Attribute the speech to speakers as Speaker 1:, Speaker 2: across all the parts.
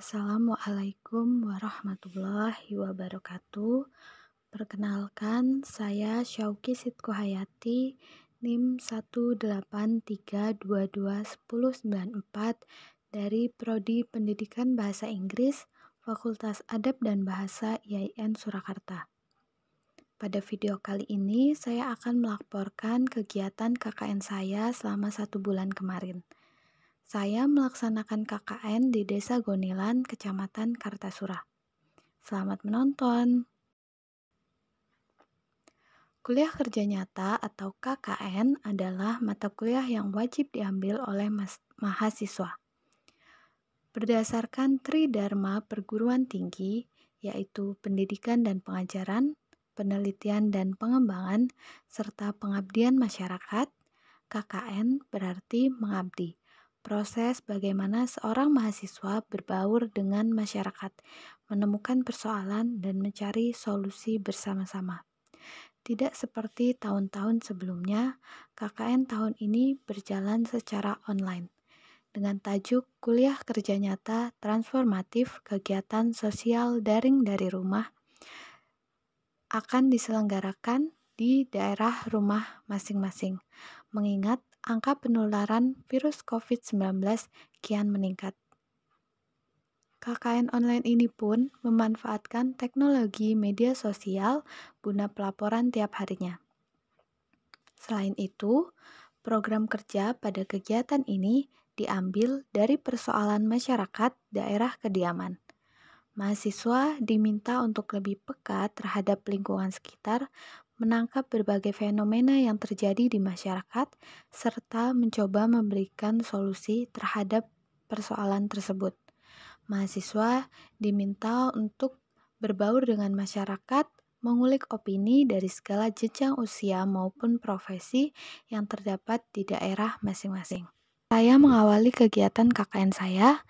Speaker 1: Assalamualaikum warahmatullahi wabarakatuh. Perkenalkan, saya Syauki Sitko Hayati, NIM 183221094 dari Prodi Pendidikan Bahasa Inggris Fakultas Adab dan Bahasa IAIN Surakarta. Pada video kali ini, saya akan melaporkan kegiatan KKN saya selama satu bulan kemarin. Saya melaksanakan KKN di Desa Gonilan, Kecamatan Kartasura. Selamat menonton! Kuliah kerja nyata atau KKN adalah mata kuliah yang wajib diambil oleh mahasiswa berdasarkan Tri Dharma perguruan tinggi, yaitu pendidikan dan pengajaran, penelitian dan pengembangan, serta pengabdian masyarakat, KKN berarti mengabdi. Proses bagaimana seorang mahasiswa berbaur dengan masyarakat, menemukan persoalan, dan mencari solusi bersama-sama. Tidak seperti tahun-tahun sebelumnya, KKN tahun ini berjalan secara online dengan tajuk Kuliah Kerja Nyata Transformatif Kegiatan Sosial Daring dari Rumah akan diselenggarakan di daerah rumah masing-masing, mengingat angka penularan virus COVID-19 kian meningkat. KKN online ini pun memanfaatkan teknologi media sosial guna pelaporan tiap harinya. Selain itu, program kerja pada kegiatan ini diambil dari persoalan masyarakat daerah kediaman. Mahasiswa diminta untuk lebih peka terhadap lingkungan sekitar, menangkap berbagai fenomena yang terjadi di masyarakat, serta mencoba memberikan solusi terhadap persoalan tersebut. Mahasiswa diminta untuk berbaur dengan masyarakat, mengulik opini dari segala jenjang usia maupun profesi yang terdapat di daerah masing-masing. Saya mengawali kegiatan KKN saya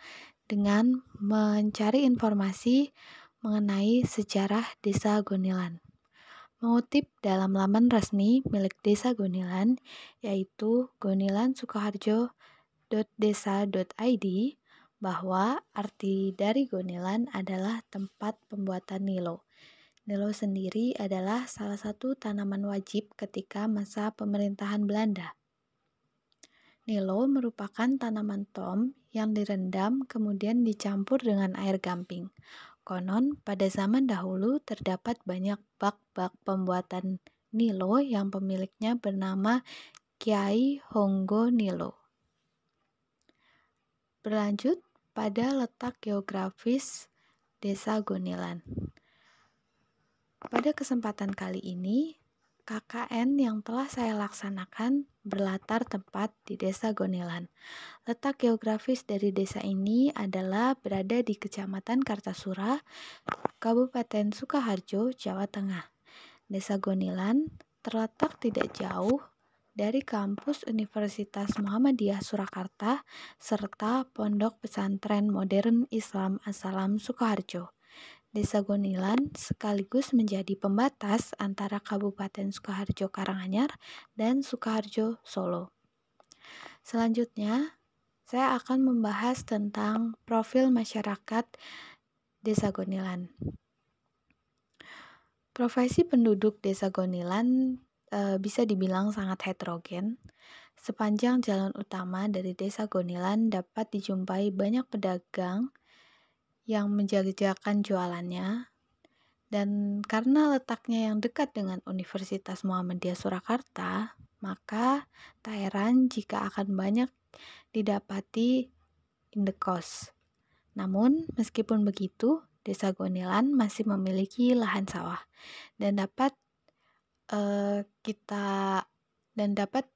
Speaker 1: dengan mencari informasi mengenai sejarah Desa Gonilan. Mengutip dalam laman resmi milik Desa Gonilan, yaitu gonilansukoharjo.desa.id, bahwa arti dari Gonilan adalah tempat pembuatan nilo. Nilo sendiri adalah salah satu tanaman wajib ketika masa pemerintahan Belanda. Nilo merupakan tanaman tom yang direndam kemudian dicampur dengan air gamping. Konon, pada zaman dahulu terdapat banyak bak-bak pembuatan Nilo yang pemiliknya bernama Kiai Honggo Nilo. Berlanjut pada letak geografis Desa Gonilan. Pada kesempatan kali ini, KKN yang telah saya laksanakan berlatar tempat di Desa Gonelan. Letak geografis dari desa ini adalah berada di Kecamatan Kartasura, Kabupaten Sukaharjo, Jawa Tengah. Desa Gonelan terletak tidak jauh dari kampus Universitas Muhammadiyah Surakarta serta Pondok Pesantren Modern Islam Asalam Sukaharjo. Desa Gonilan sekaligus menjadi pembatas antara Kabupaten Sukoharjo Karanganyar dan Sukoharjo Solo. Selanjutnya, saya akan membahas tentang profil masyarakat Desa Gonilan. Profesi penduduk Desa Gonilan e, bisa dibilang sangat heterogen. Sepanjang jalan utama dari Desa Gonilan dapat dijumpai banyak pedagang, yang menjajakan jualannya dan karena letaknya yang dekat dengan Universitas Muhammadiyah Surakarta, maka tak heran jika akan banyak didapati indekos. Namun, meskipun begitu, Desa Gonilan masih memiliki lahan sawah dan dapat uh, kita dan dapat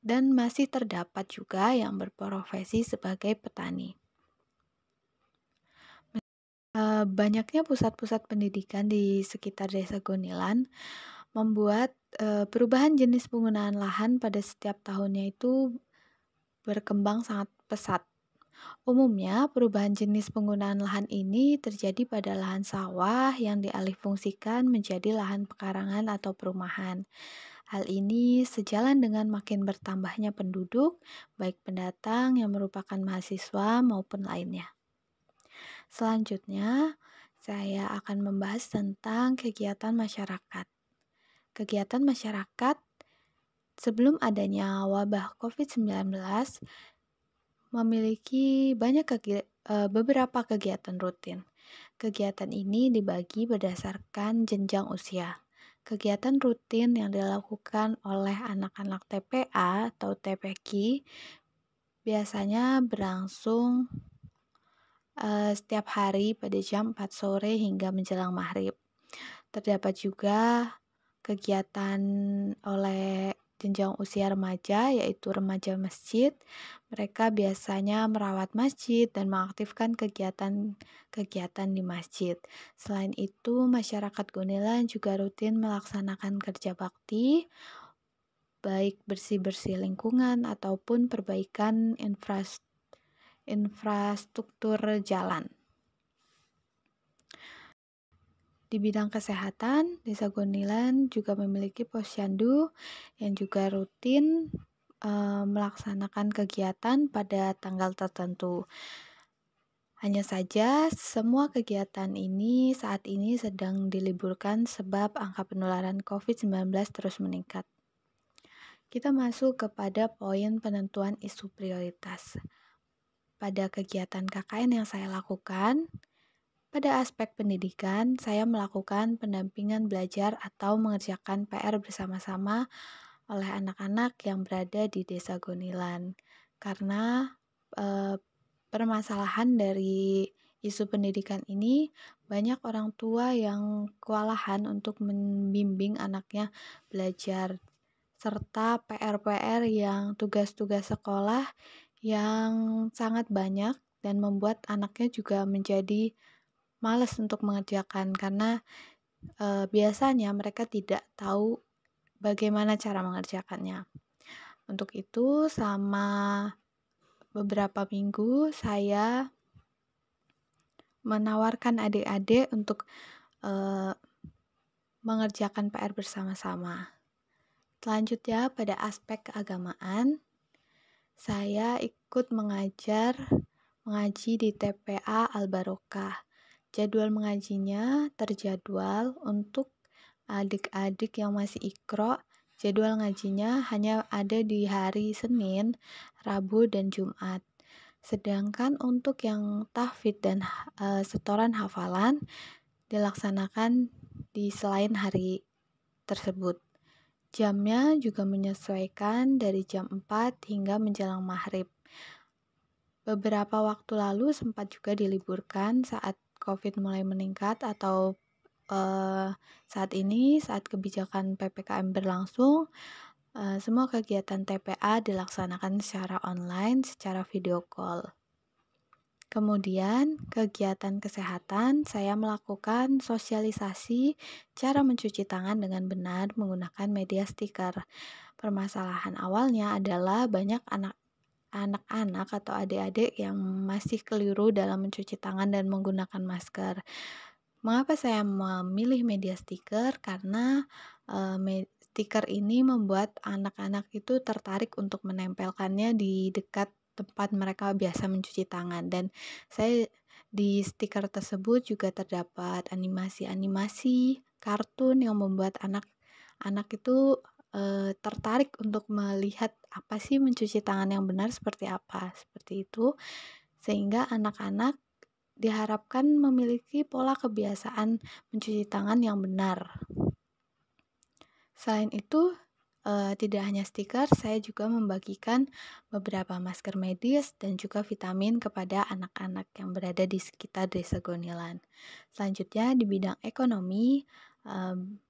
Speaker 1: dan masih terdapat juga yang berprofesi sebagai petani banyaknya pusat-pusat pendidikan di sekitar desa Gonilan membuat perubahan jenis penggunaan lahan pada setiap tahunnya itu berkembang sangat pesat. Umumnya, perubahan jenis penggunaan lahan ini terjadi pada lahan sawah yang dialihfungsikan menjadi lahan pekarangan atau perumahan. Hal ini sejalan dengan makin bertambahnya penduduk, baik pendatang yang merupakan mahasiswa maupun lainnya. Selanjutnya, saya akan membahas tentang kegiatan masyarakat. Kegiatan masyarakat sebelum adanya wabah COVID-19 memiliki banyak kegi e, beberapa kegiatan rutin. Kegiatan ini dibagi berdasarkan jenjang usia. Kegiatan rutin yang dilakukan oleh anak-anak TPA atau TPQ biasanya berlangsung uh, setiap hari pada jam 4 sore hingga menjelang maghrib. Terdapat juga kegiatan oleh jenjang usia remaja, yaitu remaja masjid. Mereka biasanya merawat masjid dan mengaktifkan kegiatan-kegiatan di masjid. Selain itu, masyarakat gunilan juga rutin melaksanakan kerja bakti, baik bersih-bersih lingkungan ataupun perbaikan infrastruktur infrastruktur jalan. Di bidang kesehatan, Desa Gondilan juga memiliki posyandu yang juga rutin e, melaksanakan kegiatan pada tanggal tertentu. Hanya saja, semua kegiatan ini saat ini sedang diliburkan sebab angka penularan COVID-19 terus meningkat. Kita masuk kepada poin penentuan isu prioritas pada kegiatan KKN yang saya lakukan, pada aspek pendidikan, saya melakukan pendampingan belajar atau mengerjakan PR bersama-sama oleh anak-anak yang berada di Desa Gonilan. Karena e, permasalahan dari isu pendidikan ini banyak orang tua yang kewalahan untuk membimbing anaknya belajar serta PR-PR yang tugas-tugas sekolah yang sangat banyak dan membuat anaknya juga menjadi males untuk mengerjakan karena e, biasanya mereka tidak tahu bagaimana cara mengerjakannya. Untuk itu sama beberapa minggu saya menawarkan adik-adik untuk e, mengerjakan PR bersama-sama. Selanjutnya pada aspek keagamaan, saya ikut mengajar mengaji di TPA Al-Barokah. Jadwal mengajinya terjadwal untuk adik-adik yang masih ikro. Jadwal ngajinya hanya ada di hari Senin, Rabu, dan Jumat. Sedangkan untuk yang tahfid dan e, setoran hafalan dilaksanakan di selain hari tersebut. Jamnya juga menyesuaikan dari jam 4 hingga menjelang maghrib. Beberapa waktu lalu sempat juga diliburkan saat COVID mulai meningkat atau uh, saat ini saat kebijakan PPKM berlangsung, uh, semua kegiatan TPA dilaksanakan secara online secara video call. Kemudian, kegiatan kesehatan saya melakukan sosialisasi cara mencuci tangan dengan benar menggunakan media stiker. Permasalahan awalnya adalah banyak anak anak atau adik-adik yang masih keliru dalam mencuci tangan dan menggunakan masker. Mengapa saya memilih media stiker? Karena e, me stiker ini membuat anak-anak itu tertarik untuk menempelkannya di dekat tempat mereka biasa mencuci tangan dan saya di stiker tersebut juga terdapat animasi-animasi kartun yang membuat anak anak itu e, tertarik untuk melihat apa sih mencuci tangan yang benar seperti apa seperti itu sehingga anak-anak diharapkan memiliki pola kebiasaan mencuci tangan yang benar. Selain itu, uh, tidak hanya stiker, saya juga membagikan beberapa masker medis dan juga vitamin kepada anak-anak yang berada di sekitar Desa Gonilan. Selanjutnya di bidang ekonomi, um,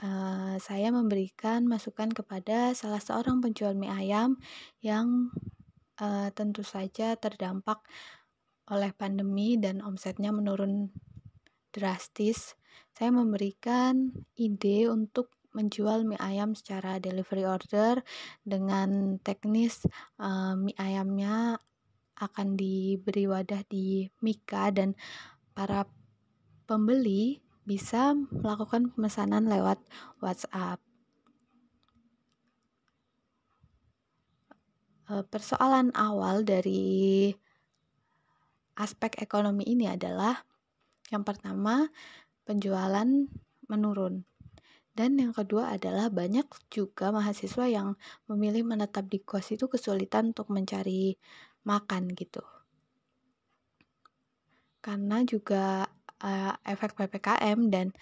Speaker 1: uh, saya memberikan masukan kepada salah seorang penjual mie ayam yang uh, tentu saja terdampak oleh pandemi dan omsetnya menurun drastis. Saya memberikan ide untuk menjual mie ayam secara delivery order dengan teknis uh, mie ayamnya akan diberi wadah di Mika dan para pembeli bisa melakukan pemesanan lewat WhatsApp. Persoalan awal dari aspek ekonomi ini adalah yang pertama, penjualan menurun. Dan yang kedua adalah banyak juga mahasiswa yang memilih menetap di kos itu kesulitan untuk mencari makan gitu. Karena juga uh, efek PPKM dan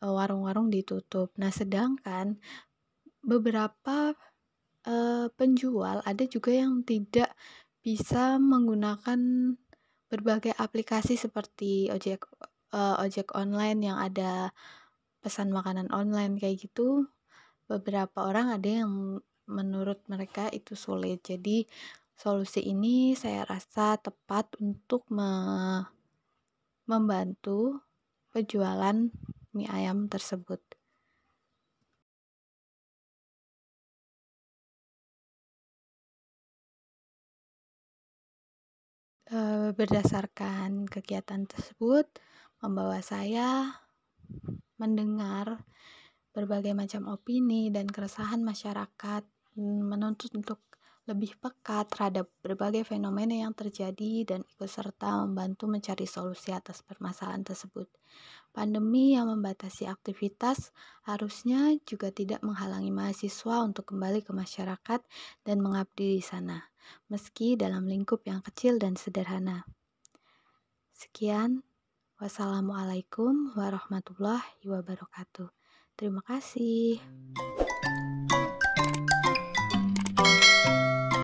Speaker 1: eh, warung-warung ditutup. Nah, sedangkan beberapa uh, penjual ada juga yang tidak bisa menggunakan berbagai aplikasi seperti ojek uh, ojek online yang ada pesan makanan online kayak gitu beberapa orang ada yang menurut mereka itu sulit jadi solusi ini saya rasa tepat untuk me membantu penjualan mie ayam tersebut eh, berdasarkan kegiatan tersebut membawa saya mendengar berbagai macam opini dan keresahan masyarakat mm, menuntut untuk lebih peka terhadap berbagai fenomena yang terjadi dan ikut serta membantu mencari solusi atas permasalahan tersebut. Pandemi yang membatasi aktivitas harusnya juga tidak menghalangi mahasiswa untuk kembali ke masyarakat dan mengabdi di sana, meski dalam lingkup yang kecil dan sederhana. Sekian, Wassalamualaikum warahmatullahi wabarakatuh. Terima kasih.